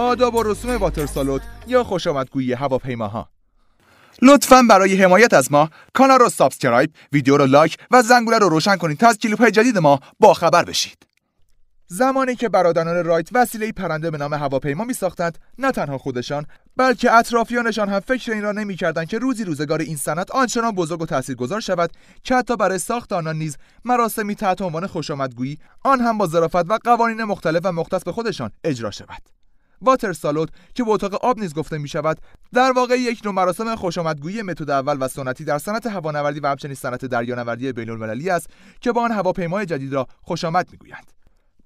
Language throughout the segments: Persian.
آداب و رسوم واترسالوت یا خوش آمدگویی هواپیماها لطفا برای حمایت از ما کانال رو سابسکرایب ویدیو رو لایک و زنگوله رو روشن کنید تا از کلیپ های جدید ما با خبر بشید زمانی که برادران رایت وسیله پرنده به نام هواپیما می ساختند نه تنها خودشان بلکه اطرافیانشان هم فکر این را نمیکردند که روزی روزگار این صنعت آنچنان بزرگ و تاثیرگذار شود که حتی برای ساخت آنان نیز مراسمی تحت عنوان خوشامدگویی آن هم با ظرافت و قوانین مختلف و مختص به خودشان اجرا شود واتر سالوت که به اتاق آب نیز گفته می شود در واقع یک نوع مراسم خوشامدگویی متد اول و سنتی در صنعت هوانوردی و همچنین صنعت دریانوردی بین المللی است که با آن هواپیمای جدید را خوشامد می گویند.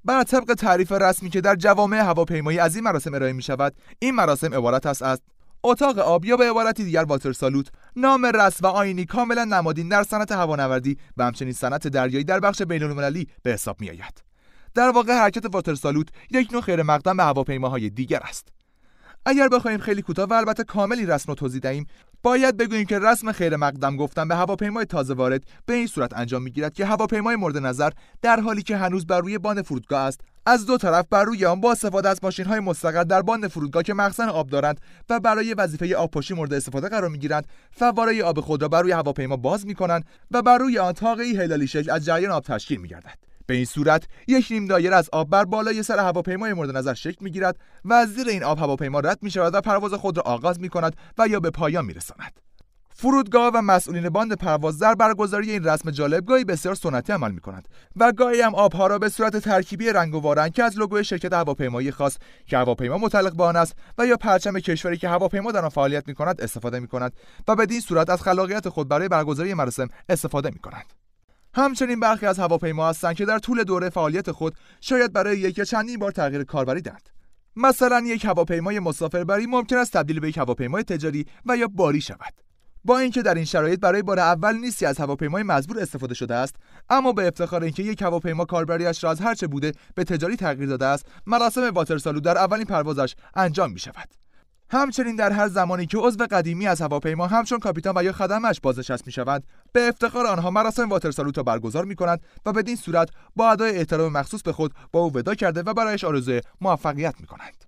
بر طبق تعریف رسمی که در جوامع هواپیمایی از این مراسم ارائه می شود این مراسم عبارت است از اتاق آب یا به عبارتی دیگر واتر سالوت نام رسم و آینی کاملا نمادین در صنعت هوانوردی و همچنین صنعت دریایی در بخش بین المللی به حساب می آید. در واقع حرکت واتر سالوت یک نوع خیر مقدم به هواپیماهای دیگر است اگر بخوایم خیلی کوتاه و البته کاملی رسم رو توضیح دهیم باید بگوییم که رسم خیر مقدم گفتن به هواپیمای تازه وارد به این صورت انجام میگیرد که هواپیمای مورد نظر در حالی که هنوز بر روی باند فرودگاه است از دو طرف بر روی آن با استفاده از ماشین های مستقر در باند فرودگاه که مخزن آب دارند و برای وظیفه آبپاشی مورد استفاده قرار می گیرند فواره آب خود را بر روی هواپیما باز می کنند و بر روی آن تاقه هلالی شکل از جریان آب تشکیل می به این صورت یک نیم دایر از آب بر بالای سر هواپیمای مورد نظر شکل می گیرد و از زیر این آب هواپیما رد می شود و پرواز خود را آغاز می کند و یا به پایان می رساند. فرودگاه و مسئولین باند پرواز در برگزاری این رسم جالب گاهی بسیار سنتی عمل می کند و گاهی هم آبها را به صورت ترکیبی رنگ و وارنگ که از لوگوی شرکت هواپیمایی خاص که هواپیما متعلق به آن است و یا پرچم کشوری که هواپیما در آن فعالیت می کند استفاده می کند و بدین صورت از خلاقیت خود برای برگزاری مراسم استفاده می همچنین برخی از هواپیما هستند که در طول دوره فعالیت خود شاید برای یک یا چندین بار تغییر کاربری دهند مثلا یک هواپیمای مسافربری ممکن است تبدیل به یک هواپیمای تجاری و یا باری شود با اینکه در این شرایط برای بار اول نیستی از هواپیمای مزبور استفاده شده است اما به افتخار اینکه یک هواپیما کاربریش را از هرچه بوده به تجاری تغییر داده است مراسم واترسالو در اولین پروازش انجام می شود همچنین در هر زمانی که عضو قدیمی از هواپیما همچون کاپیتان و یا خدمش بازنشست میشوند به افتخار آنها مراسم واترسالوت را برگزار میکنند و بدین صورت با ادای احترام مخصوص به خود با او ودا کرده و برایش آرزوی موفقیت میکنند